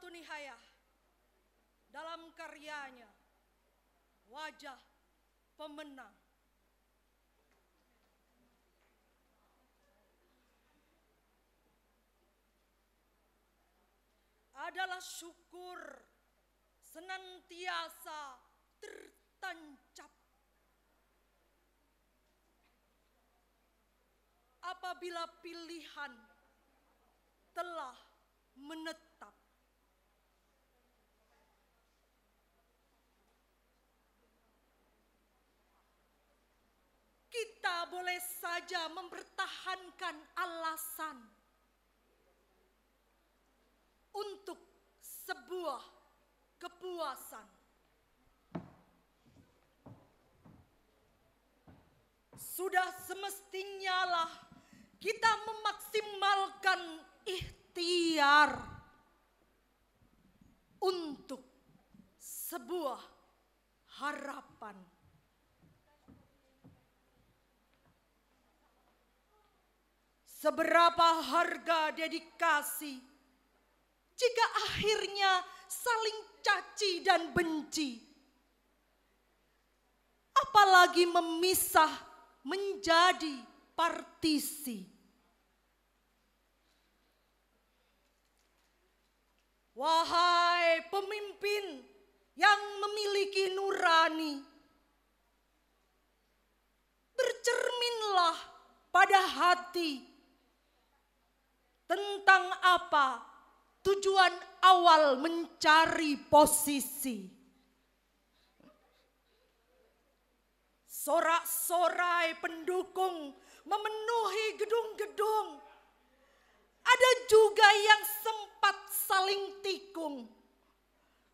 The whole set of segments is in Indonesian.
Tunihaya dalam karyanya wajah pemenang. Adalah syukur senantiasa tertancap. Apabila pilihan telah menetap kita boleh saja mempertahankan alasan untuk sebuah kepuasan. Sudah semestinya lah kita memaksimalkan ikhtiar untuk sebuah harapan. Seberapa harga dedikasi jika akhirnya saling caci dan benci. Apalagi memisah menjadi partisi. Wahai pemimpin yang memiliki nurani, bercerminlah pada hati tentang apa tujuan awal mencari posisi. Sorak-sorai pendukung memenuhi gedung-gedung. Ada juga yang sempat saling tikung.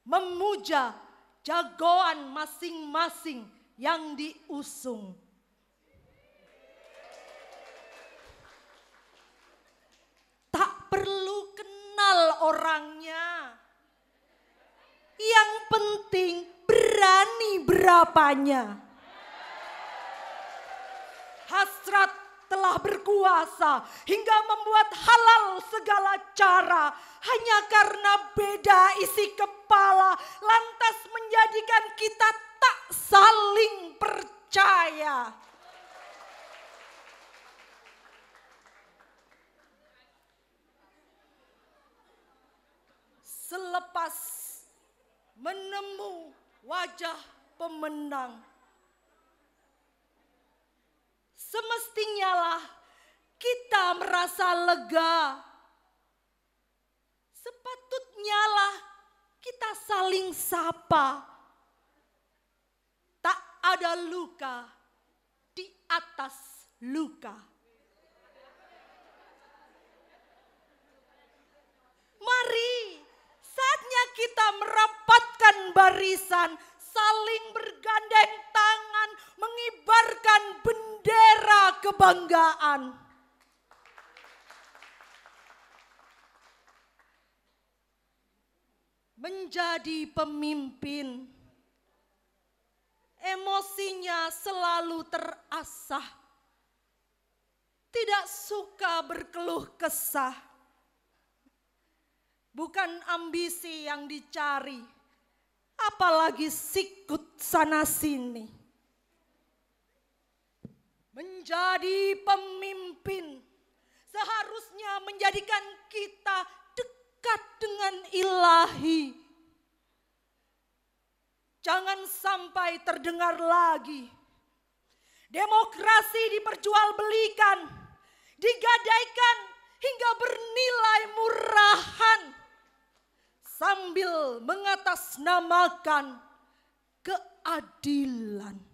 Memuja jagoan masing-masing yang diusung. orangnya. Yang penting berani berapanya. Hasrat telah berkuasa hingga membuat halal segala cara hanya karena beda isi kepala lantas menjadikan kita tak saling percaya. lepas menemu wajah pemenang. Semestinya lah kita merasa lega. Sepatutnya lah kita saling sapa. Tak ada luka di atas luka. barisan, saling bergandeng tangan, mengibarkan bendera kebanggaan. Menjadi pemimpin, emosinya selalu terasah, tidak suka berkeluh kesah, bukan ambisi yang dicari apalagi sikut sana-sini. Menjadi pemimpin seharusnya menjadikan kita dekat dengan ilahi. Jangan sampai terdengar lagi. Demokrasi diperjualbelikan, digadaikan hingga bernilai murahan sambil mengatasnamakan keadilan.